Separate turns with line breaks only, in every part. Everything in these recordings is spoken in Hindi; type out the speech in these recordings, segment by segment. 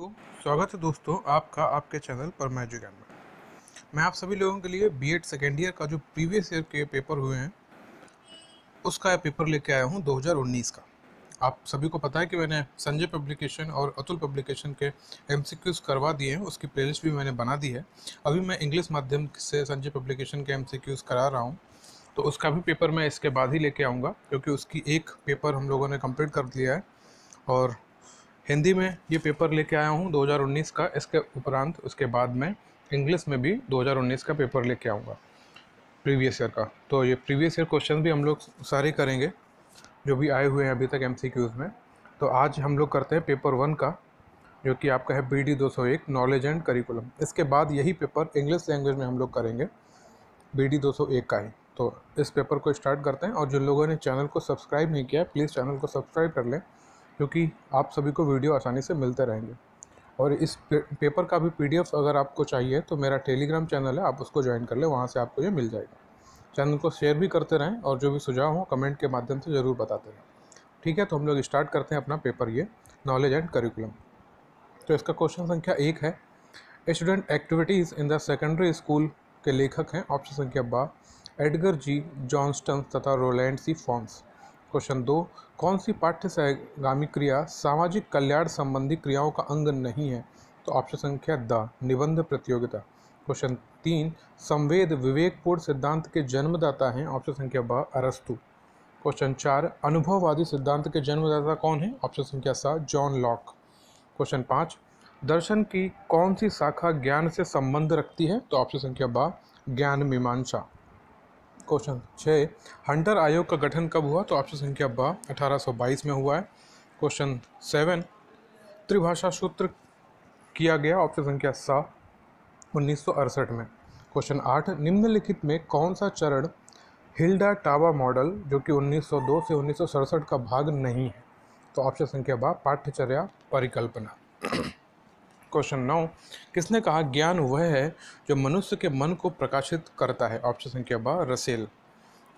स्वागत है दोस्तों आपका आपके चैनल पर मैं जुगैन में मैं आप सभी लोगों के लिए बीएड सेकेंड ईयर का जो प्रीवियस ईयर के पेपर हुए हैं उसका पेपर लेके आया हूँ 2019 का आप सभी को पता है कि मैंने संजय पब्लिकेशन और अतुल पब्लिकेशन के एम करवा दिए हैं उसकी प्लेलिस्ट भी मैंने बना दी है अभी मैं इंग्लिश माध्यम से संजय पब्लिकेशन के एम करा रहा हूँ तो उसका भी पेपर मैं इसके बाद ही लेके आऊँगा क्योंकि उसकी एक पेपर हम लोगों ने कम्प्लीट कर दिया है और हिंदी में ये पेपर लेके आया हूँ 2019 का इसके उपरांत उसके बाद मैं इंग्लिश में भी 2019 का पेपर लेके आऊँगा प्रीवियस ईयर का तो ये प्रीवियस ईयर क्वेश्चन भी हम लोग सारे करेंगे जो भी आए हुए हैं अभी तक एम में तो आज हम लोग करते हैं पेपर वन का जो कि आपका है बी डी दो सौ एक नॉलेज एंड करिकुलम इसके बाद यही पेपर इंग्लिश लैंग्वेज में हम लोग करेंगे बी डी दो सौ एक का ही तो इस पेपर को स्टार्ट करते हैं और जिन लोगों ने चैनल को सब्सक्राइब नहीं किया प्लीज़ चैनल को सब्सक्राइब कर लें क्योंकि आप सभी को वीडियो आसानी से मिलते रहेंगे और इस पेपर का भी पी अगर आपको चाहिए तो मेरा टेलीग्राम चैनल है आप उसको ज्वाइन कर लें वहाँ से आपको ये मिल जाएगा चैनल को शेयर भी करते रहें और जो भी सुझाव हो कमेंट के माध्यम से ज़रूर बताते रहें ठीक है तो हम लोग स्टार्ट करते हैं अपना पेपर ये नॉलेज एंड करिकुलम तो इसका क्वेश्चन संख्या एक है student activities in the secondary school के लेखक हैं ऑप्शन संख्या बा एडगर जी जॉनस्टन तथा रोलैंड सी फॉन्स क्वेश्चन दो कौन सी पाठ्य सहगामी क्रिया सामाजिक कल्याण संबंधी क्रियाओं का अंग नहीं है तो ऑप्शन संख्या द निबंध प्रतियोगिता क्वेश्चन तीन संवेद विवेकपूर्ण सिद्धांत के जन्मदाता हैं ऑप्शन संख्या ब अरस्तु क्वेश्चन चार अनुभववादी सिद्धांत के जन्मदाता कौन है ऑप्शन संख्या सात जॉन लॉक क्वेश्चन पाँच दर्शन की कौन सी शाखा ज्ञान से संबंध रखती है तो ऑप्शन संख्या बा ज्ञान मीमांसा क्वेश्चन छः हंटर आयोग का गठन कब हुआ तो ऑप्शन संख्या ब अठारह में हुआ है क्वेश्चन सेवन त्रिभाषा सूत्र किया गया ऑप्शन संख्या सा उन्नीस में क्वेश्चन आठ निम्नलिखित में कौन सा चरण हिल्डा टावा मॉडल जो कि 1902 से उन्नीस का भाग नहीं है तो ऑप्शन संख्या बा पाठ्यचर्या परिकल्पना क्वेश्चन नौ किसने कहा ज्ञान वह है जो मनुष्य के मन को प्रकाशित करता है ऑप्शन संख्या बा रसेल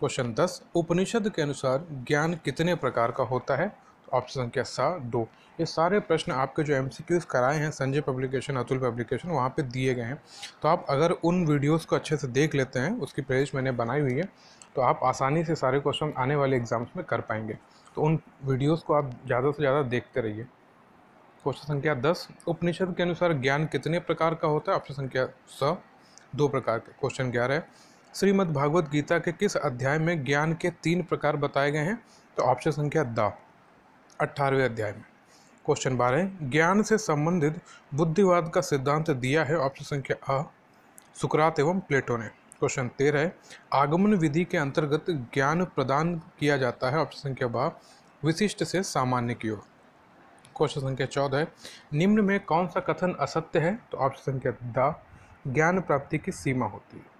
क्वेश्चन दस उपनिषद के अनुसार ज्ञान कितने प्रकार का होता है ऑप्शन तो संख्या सा दो ये सारे प्रश्न आपके जो एम कराए हैं संजय पब्लिकेशन अतुल पब्लिकेशन वहाँ पे दिए गए हैं तो आप अगर उन वीडियोस को अच्छे से देख लेते हैं उसकी प्लेलिस्ट मैंने बनाई हुई है तो आप आसानी से सारे क्वेश्चन आने वाले एग्ज़ाम्स में कर पाएंगे तो उन वीडियोस को आप ज़्यादा से ज़्यादा देखते रहिए क्वेश्चन संख्या दस उपनिषद के अनुसार ज्ञान कितने प्रकार का होता है ऑप्शन संख्या स दो प्रकार के क्वेश्चन ग्यारह श्रीमद् भागवत गीता के किस अध्याय में ज्ञान के तीन प्रकार बताए गए हैं तो ऑप्शन संख्या द अट्ठारहवें अध्याय में क्वेश्चन बारह ज्ञान से संबंधित बुद्धिवाद का सिद्धांत दिया है ऑप्शन संख्या अ सुकरात एवं प्लेटो ने क्वेश्चन तेरह आगमन विधि के अंतर्गत ज्ञान प्रदान किया जाता है ऑप्शन संख्या ब विशिष्ट से सामान्य की ओर क्वेश्चन संख्या चौदह निम्न में कौन सा कथन असत्य है तो ऑप्शन संख्या द ज्ञान प्राप्ति की सीमा होती है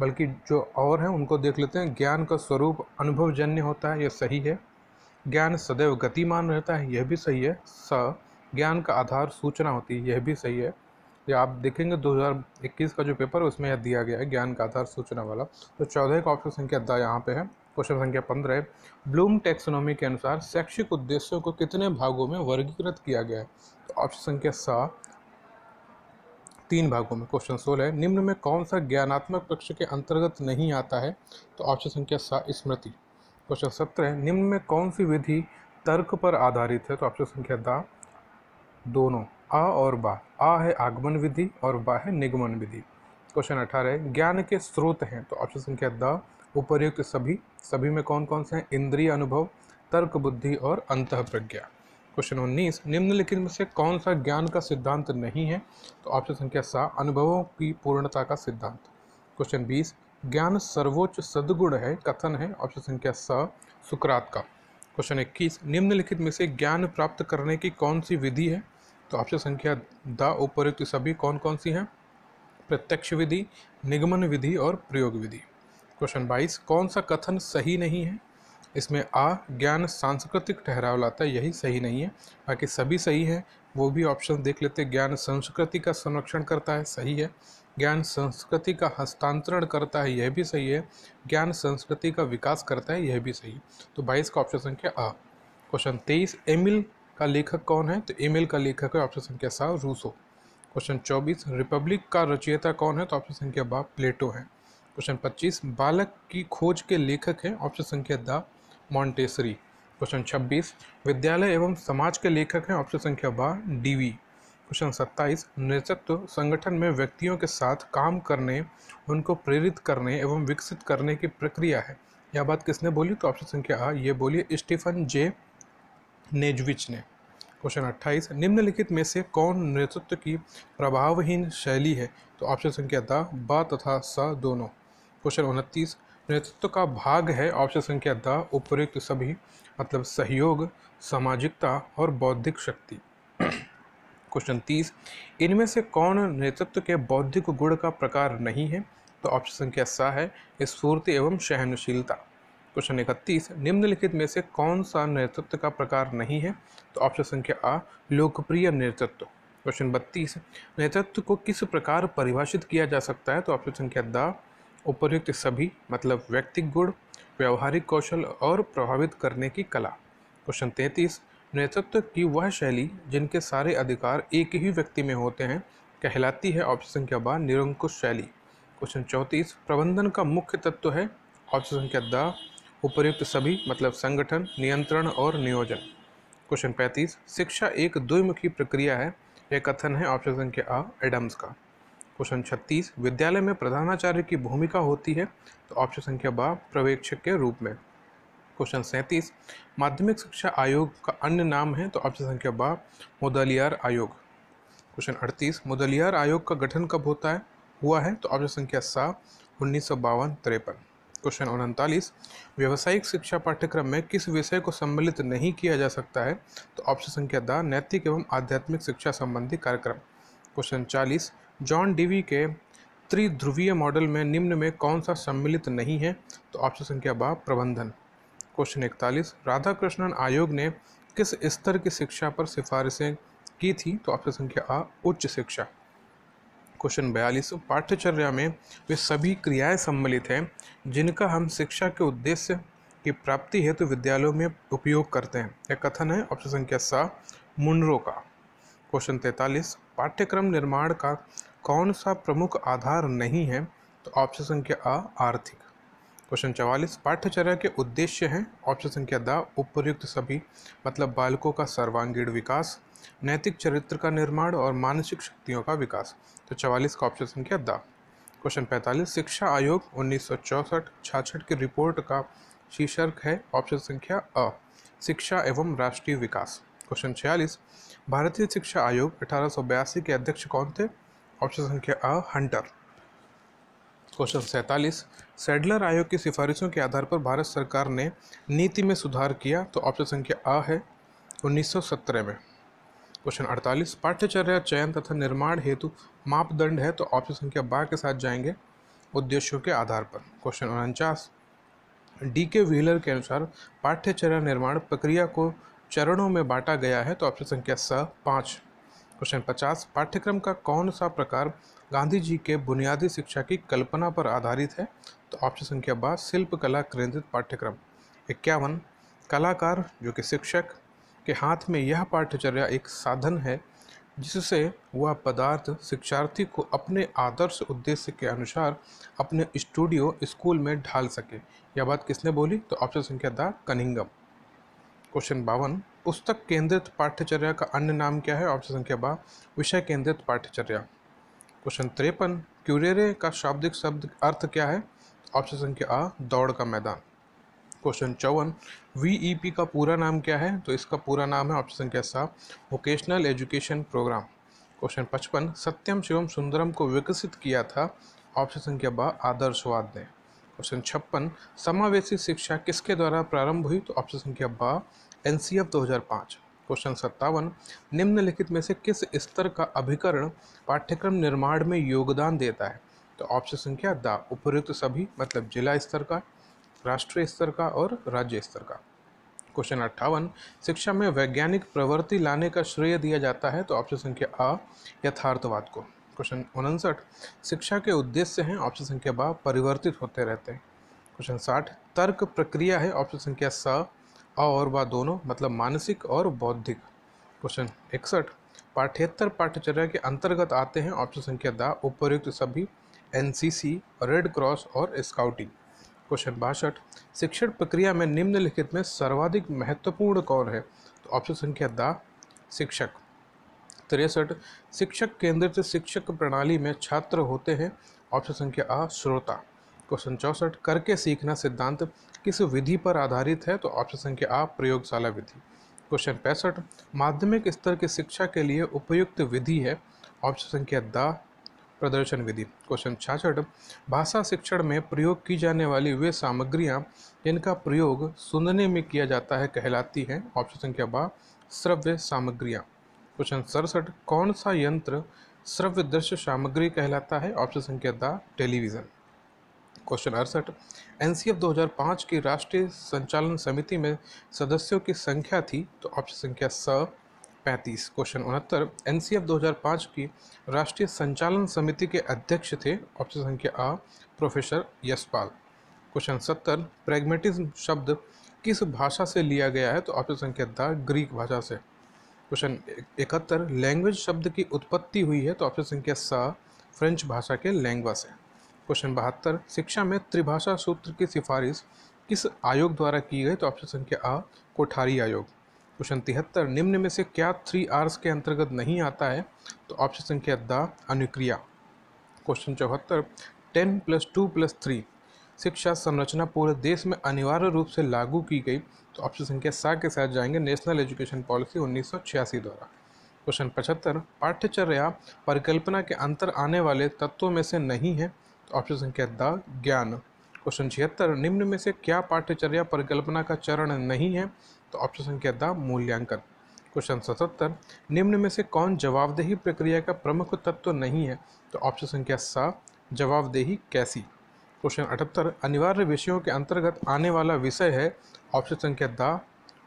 बल्कि जो और हैं उनको देख लेते हैं ज्ञान का स्वरूप अनुभवजन्य होता है यह सही है ज्ञान सदैव गतिमान रहता है यह भी सही है स ज्ञान का आधार सूचना होती है यह भी सही है या आप देखेंगे 2021 का जो पेपर उसमें यह दिया गया है ज्ञान का आधार सूचना वाला तो चौदह का ऑप्शन संख्या द यहाँ पे है क्वेश्चन संख्या पंद्रह ब्लूम टेक्सोनॉमी के अनुसार शैक्षिक उद्देश्यों को कितने भागों में वर्गीकृत किया गया है तो ऑप्शन संख्या सा तीन भागों में क्वेश्चन सोलह निम्न में कौन सा ज्ञानात्मक पक्ष के अंतर्गत नहीं आता है तो ऑप्शन संख्या सा स्मृति क्वेश्चन सत्रह निम्न में कौन सी विधि तर्क पर आधारित है तो ऑप्शन संख्या दा दोनों आ और बा आ है आगमन विधि और बा है निगमन विधि क्वेश्चन अठारह ज्ञान के स्रोत हैं तो ऑप्शन संख्या द उपर्युक्त सभी सभी में कौन कौन से हैं इंद्रिय अनुभव तर्क बुद्धि और अंत प्रज्ञा क्वेश्चन उन्नीस निम्नलिखित में से कौन सा ज्ञान का सिद्धांत नहीं है तो ऑप्शन संख्या सा अनुभवों की पूर्णता का सिद्धांत क्वेश्चन बीस ज्ञान सर्वोच्च सदगुण है कथन है ऑप्शन संख्या स सुकरात का क्वेश्चन इक्कीस निम्नलिखित में से ज्ञान प्राप्त करने की कौन सी विधि है तो ऑप्शन संख्या द उपरुक्त सभी कौन कौन सी हैं प्रत्यक्ष विधि निगमन विधि और प्रयोग विधि क्वेश्चन बाईस कौन सा कथन सही नहीं है इसमें आ ज्ञान सांस्कृतिक ठहराव लाता है यही सही नहीं है बाकी सभी सही हैं वो भी ऑप्शन देख लेते ज्ञान संस्कृति का संरक्षण करता है सही है ज्ञान संस्कृति का हस्तांतरण करता है यह भी सही है ज्ञान संस्कृति का विकास करता है यह भी सही है तो बाईस का ऑप्शन संख्या आ क्वेश्चन तेईस एमिल का लेखक कौन है तो एमिल का लेखक है ऑप्शन संख्या सा रूसो क्वेश्चन चौबीस रिपब्लिक का रचयिता कौन है तो ऑप्शन संख्या बा प्लेटो है क्वेश्चन 25 बालक की खोज के लेखक हैं ऑप्शन संख्या द मॉन्टेसरी क्वेश्चन 26 विद्यालय एवं समाज के लेखक हैं ऑप्शन संख्या बारह डीवी क्वेश्चन 27 नेतृत्व संगठन में व्यक्तियों के साथ काम करने उनको प्रेरित करने एवं विकसित करने की प्रक्रिया है यह बात किसने बोली तो ऑप्शन संख्या आ ये बोली स्टीफन जे नेजविच ने क्वेश्चन 28 निम्नलिखित में से कौन नेतृत्व की प्रभावहीन शैली है तो ऑप्शन संख्या द ब तथा स दोनों क्वेश्चन उनतीस नेतृत्व का भाग है ऑप्शन संख्या द उपयुक्त सभी मतलब सहयोग सामाजिकता और बौद्धिक शक्ति क्वेश्चन तीस इनमें से कौन नेतृत्व के बौद्धिक गुण का प्रकार नहीं है तो ऑप्शन संख्या सा है स्फूर्ति एवं सहनशीलता क्वेश्चन इकतीस निम्नलिखित में से कौन सा नेतृत्व का प्रकार नहीं है तो ऑप्शन संख्या आ लोकप्रिय नेतृत्व क्वेश्चन बत्तीस नेतृत्व को किस प्रकार परिभाषित किया जा सकता है तो ऑप्शन संख्या द उपयुक्त सभी मतलब व्यक्तिक गुण व्यवहारिक कौशल और प्रभावित करने की कला क्वेश्चन तैंतीस नेतृत्व की वह शैली जिनके सारे अधिकार एक ही व्यक्ति में होते हैं कहलाती है ऑप्शन संख्या बार निरंकुश शैली क्वेश्चन चौंतीस प्रबंधन का मुख्य तत्व है ऑप्शन संख्या द उपयुक्त सभी मतलब संगठन नियंत्रण और नियोजन क्वेश्चन पैंतीस शिक्षा एक द्विमुखी प्रक्रिया है यह कथन है ऑप्शन संख्या आ एडम्स का क्वेश्चन छत्तीस विद्यालय में प्रधानाचार्य की भूमिका होती है तो ऑप्शन संख्या बा प्रवेक्षक के रूप में क्वेश्चन सैंतीस माध्यमिक शिक्षा आयोग का अन्य नाम है तो ऑप्शन संख्या बा मुदलियार आयोग क्वेश्चन अड़तीस मुदलियार आयोग का गठन कब होता है हुआ है तो ऑप्शन संख्या सा उन्नीस सौ बावन तिरपन क्वेश्चन उनतालीस व्यावसायिक शिक्षा पाठ्यक्रम में किस विषय को सम्मिलित नहीं किया जा सकता है तो ऑप्शन संख्या दा नैतिक एवं आध्यात्मिक शिक्षा संबंधी कार्यक्रम क्वेश्चन चालीस जॉन डीवी के त्रिध्रुवीय मॉडल में निम्न में कौन सा सम्मिलित नहीं है तो ऑप्शन संख्या बा प्रबंधन क्वेश्चन इकतालीस राधा कृष्णन आयोग ने किस स्तर की शिक्षा पर सिफारिशें की थी तो ऑप्शन संख्या आ उच्च शिक्षा क्वेश्चन बयालीस पाठ्यचर्या में वे सभी क्रियाएं सम्मिलित हैं जिनका हम शिक्षा के उद्देश्य की प्राप्ति हेतु तो विद्यालयों में उपयोग करते हैं यह कथन है ऑप्शन संख्या सा मुनरो का क्वेश्चन तैंतालीस पाठ्यक्रम निर्माण का कौन सा प्रमुख आधार नहीं है तो ऑप्शन संख्या अ आर्थिक क्वेश्चन चवालीस पाठ्यचर्या के उद्देश्य हैं ऑप्शन संख्या द उपयुक्त सभी मतलब बालकों का सर्वांगीण विकास नैतिक चरित्र का निर्माण और मानसिक शक्तियों का विकास तो चवालीस का ऑप्शन संख्या द क्वेश्चन पैंतालीस शिक्षा आयोग उन्नीस सौ चौंसठ छाछठ की रिपोर्ट का शीर्षक है ऑप्शन संख्या अ शिक्षा एवं राष्ट्रीय विकास क्वेश्चन छियालीस भारतीय शिक्षा आयोग अठारह के अध्यक्ष कौन थे ऑप्शन संख्या अ हंटर क्वेश्चन सैंतालीस सेडलर आयोग की सिफारिशों के आधार पर भारत सरकार ने नीति में सुधार किया तो ऑप्शन संख्या अ है 1917 में क्वेश्चन अड़तालीस पाठ्यचर्या चयन तथा निर्माण हेतु मापदंड है तो ऑप्शन संख्या बा के साथ जाएंगे उद्देश्यों के आधार पर क्वेश्चन उनचास डी के व्हीलर के अनुसार पाठ्यचर्या निर्माण प्रक्रिया को चरणों में बांटा गया है तो ऑप्शन संख्या स पाँच क्वेश्चन पचास पाठ्यक्रम का कौन सा प्रकार गांधी जी के बुनियादी शिक्षा की कल्पना पर आधारित है तो ऑप्शन संख्या बा शिल्प कला केंद्रित पाठ्यक्रम इक्यावन कलाकार जो कि शिक्षक के हाथ में यह पाठ्यचर्या एक साधन है जिससे वह पदार्थ शिक्षार्थी को अपने आदर्श उद्देश्य के अनुसार अपने स्टूडियो स्कूल में ढाल सके यह बात किसने बोली तो ऑप्शन संख्या दा कनिंगम क्वेश्चन बावन पुस्तक केंद्रित पाठ्यचर्या का अन्य नाम क्या है ऑप्शन संख्या बा विषय केंद्रित पाठ्यचर्या क्वेश्चन तिरपन क्यूरेरे का शाब्दिक शब्द अर्थ क्या है ऑप्शन संख्या आ दौड़ का मैदान क्वेश्चन चौवन वी का पूरा नाम क्या है तो इसका पूरा नाम है ऑप्शन संख्या सा वोकेशनल एजुकेशन प्रोग्राम क्वेश्चन पचपन सत्यम शिवम सुंदरम को विकसित किया था ऑप्शन संख्या बा आदर्शवाद ने क्वेश्चन छप्पन समावेशी शिक्षा किसके द्वारा प्रारंभ हुई तो ऑप्शन संख्या बा एन सी एफ दो हज़ार पाँच क्वेश्चन सत्तावन निम्नलिखित में से किस स्तर का अभिकरण पाठ्यक्रम निर्माण में योगदान देता है तो ऑप्शन संख्या द उपयुक्त सभी मतलब जिला स्तर का राष्ट्रीय स्तर का और राज्य स्तर का क्वेश्चन अट्ठावन शिक्षा में वैज्ञानिक प्रवृत्ति लाने का श्रेय दिया जाता है तो ऑप्शन संख्या अ यथार्थवाद को क्वेश्चन उनसठ शिक्षा के उद्देश्य हैं ऑप्शन संख्या बा परिवर्तित होते रहते हैं क्वेश्चन साठ तर्क प्रक्रिया है ऑप्शन संख्या स और व दोनों मतलब मानसिक और बौद्धिक क्वेश्चन इकसठ पाठ्येतर पाठ्यचर्या के अंतर्गत आते हैं ऑप्शन संख्या द उपयुक्त सभी एन रेड क्रॉस और स्काउटिंग क्वेश्चन बासठ शिक्षण प्रक्रिया में निम्नलिखित में सर्वाधिक महत्वपूर्ण कौन है तो ऑप्शन संख्या द शिक्षक तिरसठ शिक्षक केंद्रित शिक्षक प्रणाली में छात्र होते हैं ऑप्शन संख्या आ श्रोता क्वेश्चन चौंसठ करके सीखना सिद्धांत किस विधि पर आधारित है तो ऑप्शन संख्या आ प्रयोगशाला विधि क्वेश्चन पैंसठ माध्यमिक स्तर की शिक्षा के लिए उपयुक्त विधि है ऑप्शन संख्या द प्रदर्शन विधि क्वेश्चन छियासठ भाषा शिक्षण में प्रयोग की जाने वाली वे सामग्रियाँ जिनका प्रयोग सुनने में किया जाता है कहलाती हैं ऑप्शन संख्या बा श्रव्य सामग्रियाँ क्वेश्चन सड़सठ कौन सा यंत्र श्रव्य दृश्य सामग्री कहलाता है ऑप्शन संख्या द टेलीविज़न क्वेश्चन अड़सठ एन 2005 की राष्ट्रीय संचालन समिति में सदस्यों की संख्या थी तो ऑप्शन संख्या स पैंतीस क्वेश्चन उनहत्तर एन पाँच की राष्ट्रीय संचालन समिति के अध्यक्ष थे ऑप्शन संख्या अ प्रोफेसर यशपाल क्वेश्चन सत्तर प्रेगमेटिज्म शब्द किस भाषा से लिया गया है तो ऑप्शन संख्या द ग्रीक भाषा से क्वेश्चन इकहत्तर लैंग्वेज शब्द की उत्पत्ति हुई है तो ऑप्शन संख्या स फ्रेंच भाषा के लैंग्वा से क्वेश्चन बहत्तर शिक्षा में त्रिभाषा सूत्र की सिफारिश किस आयोग द्वारा की गई तो ऑप्शन संख्या आ कोठारी आयोग क्वेश्चन तिहत्तर निम्न में से क्या थ्री आर्स के अंतर्गत नहीं आता है तो ऑप्शन संख्या द अनुक्रिया क्वेश्चन चौहत्तर ten plus two plus three शिक्षा संरचना पूरे देश में अनिवार्य रूप से लागू की गई तो ऑप्शन संख्या सात के साथ जाएंगे नेशनल एजुकेशन पॉलिसी उन्नीस द्वारा क्वेश्चन पचहत्तर पाठ्यचर्या परिकल्पना के अंतर आने वाले तत्वों में से नहीं है तो ऑप्शन संख्या द ज्ञान क्वेश्चन छिहत्तर निम्न में से क्या पाठ्यचर्या परिकल्पना का चरण नहीं है तो ऑप्शन संख्या द मूल्यांकन क्वेश्चन सतहत्तर निम्न में से कौन जवाबदेही प्रक्रिया का प्रमुख तत्व नहीं है तो ऑप्शन संख्या सा जवाबदेही कैसी क्वेश्चन अठहत्तर अनिवार्य विषयों के अंतर्गत आने वाला विषय है ऑप्शन संख्या द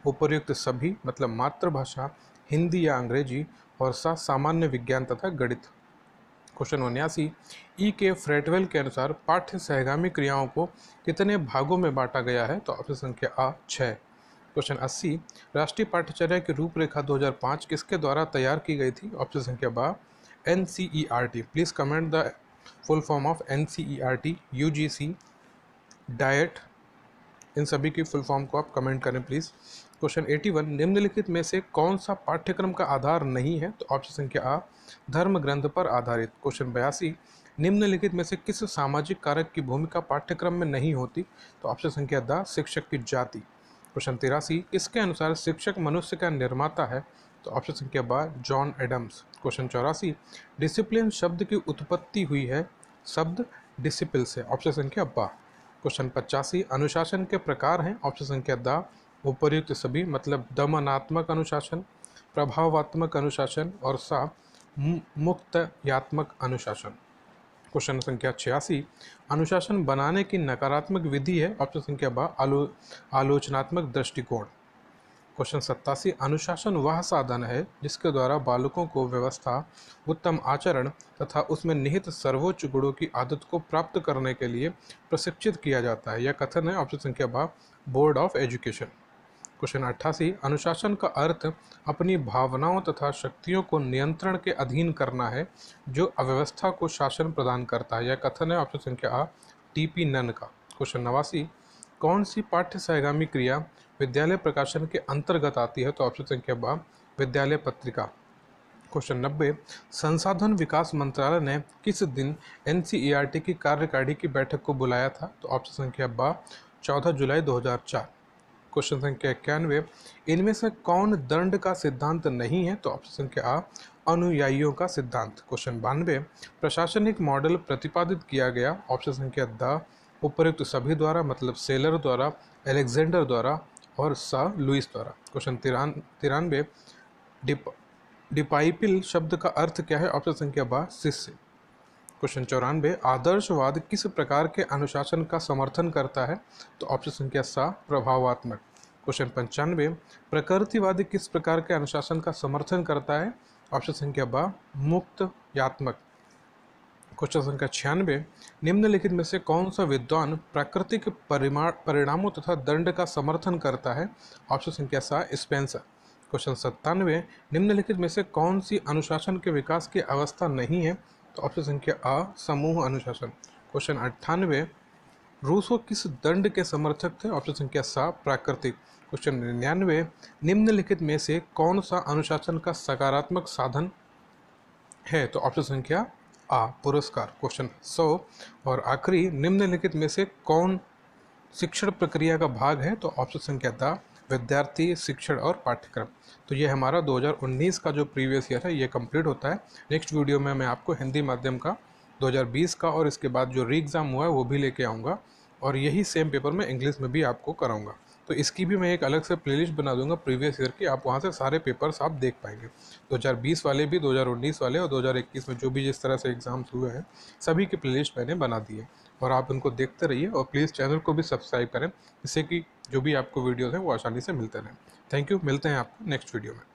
उपर्युक्त सभी मतलब मातृभाषा हिंदी या अंग्रेजी और साथ सामान्य विज्ञान तथा गणित क्वेश्चन उन्यासी ई के फ्रेटवेल के अनुसार पाठ्य सहगामी क्रियाओं को कितने भागों में बांटा गया है तो ऑप्शन संख्या आ छः क्वेश्चन अस्सी राष्ट्रीय पाठ्यचर्या की रूपरेखा 2005 किसके द्वारा तैयार की गई थी ऑप्शन संख्या बा N C E R T please comment the full form of N C E R T U G C DIET इन सभी की फुल फॉर्म को आप कमेंट करें प्लीज़ क्वेश्चन एटी वन निम्नलिखित में से कौन सा पाठ्यक्रम का आधार नहीं है तो ऑप्शन संख्या आ धर्म ग्रंथ पर आधारित क्वेश्चन बयासी निम्नलिखित में से किस सामाजिक कारक की भूमिका पाठ्यक्रम में नहीं होती तो ऑप्शन संख्या द शिक्षक की जाति क्वेश्चन तिरासी इसके अनुसार शिक्षक मनुष्य का निर्माता है तो ऑप्शन संख्या बार जॉन एडम्स क्वेश्चन चौरासी डिसिप्लिन शब्द की उत्पत्ति हुई है शब्द डिसिप्लिन से ऑप्शन संख्या बा क्वेश्चन पचासी अनुशासन के प्रकार हैं ऑप्शन संख्या द उपर्युक्त सभी मतलब दमनात्मक अनुशासन प्रभावात्मक अनुशासन और सा मुक्तयात्मक अनुशासन क्वेश्चन संख्या छियासी अनुशासन बनाने की नकारात्मक विधि है ऑप्शन संख्या बा आलो आलोचनात्मक दृष्टिकोण क्वेश्चन सत्तासी अनुशासन वह साधन है जिसके द्वारा बालकों को व्यवस्था उत्तम आचरण तथा उसमें निहित सर्वोच्च गुणों की आदत को प्राप्त करने के लिए प्रशिक्षित किया जाता है यह कथन है ऑप्शन संख्या बा बोर्ड ऑफ एजुकेशन क्वेश्चन अट्ठासी अनुशासन का अर्थ अपनी भावनाओं तथा शक्तियों को नियंत्रण के अधीन करना है जो अव्यवस्था को शासन प्रदान करता है यह कथन है ऑप्शन संख्या आ टी पी नन का क्वेश्चन नवासी कौन सी पाठ्य सहगामी क्रिया विद्यालय प्रकाशन के अंतर्गत आती है तो ऑप्शन संख्या ब विद्यालय पत्रिका क्वेश्चन नब्बे संसाधन विकास मंत्रालय ने किस दिन एन e की कार्यकारिणी की बैठक को बुलाया था तो ऑप्शन संख्या ब चौदह जुलाई 2004 क्वेश्चन संख्या इक्यानवे इनमें से कौन दंड का सिद्धांत नहीं है तो ऑप्शन संख्या आ अनुयायियों का सिद्धांत क्वेश्चन बानवे प्रशासनिक मॉडल प्रतिपादित किया गया ऑप्शन संख्या द उपयुक्त सभी द्वारा मतलब सेलर द्वारा एलेक्जेंडर द्वारा और सा लुइस द्वारा क्वेश्चन तिरान तिरानवे डिप डिपाइपिल शब्द का अर्थ क्या है ऑप्शन संख्या बा शिष्य क्वेश्चन चौरानवे आदर्शवाद किस प्रकार के अनुशासन का समर्थन करता है तो ऑप्शन संख्या सा प्रभावात्मक क्वेश्चन पंचानवे प्रकृतिवाद किस प्रकार के अनुशासन का समर्थन करता है ऑप्शन संख्या बा मुक्त यात्मक क्वेश्चन संख्या छियानवे निम्नलिखित में से कौन सा विद्वान प्राकृतिक परिणामों तथा दंड का समर्थन करता है ऑप्शन संख्या सा स्पेंसर क्वेश्चन सत्तानवे निम्नलिखित में से कौन सी अनुशासन के विकास की अवस्था नहीं है तो ऑप्शन संख्या अ समूह अनुशासन क्वेश्चन अट्ठानवे रूसो किस दंड के समर्थक थे ऑप्शन संख्या सा प्राकृतिक क्वेश्चन निन्यानवे निम्नलिखित में से कौन सा अनुशासन का सकारात्मक साधन है तो ऑप्शन संख्या आ पुरस्कार क्वेश्चन सौ और आखिरी निम्नलिखित में से कौन शिक्षण प्रक्रिया का भाग है तो ऑप्शन संख्या था विद्यार्थी शिक्षण और पाठ्यक्रम तो ये हमारा 2019 का जो प्रीवियस ईयर है ये कंप्लीट होता है नेक्स्ट वीडियो में मैं आपको हिंदी माध्यम का 2020 का और इसके बाद जो री एग्ज़ाम हुआ है वो भी लेके आऊँगा और यही सेम पेपर मैं इंग्लिश में भी आपको कराऊँगा तो इसकी भी मैं एक अलग से प्लेलिस्ट बना दूंगा प्रीवियस ईयर की आप वहाँ से सारे पेपर्स आप देख पाएंगे 2020 वाले भी 2019 वाले और 2021 में जो भी जिस तरह से एग्ज़ाम्स हुए हैं सभी की प्लेलिस्ट मैंने बना दी है और आप उनको देखते रहिए और प्लीज़ चैनल को भी सब्सक्राइब करें जिससे कि जो भी आपको वीडियोज़ हैं वो आसानी से मिलते रहें थैंक यू मिलते हैं आपको नेक्स्ट वीडियो में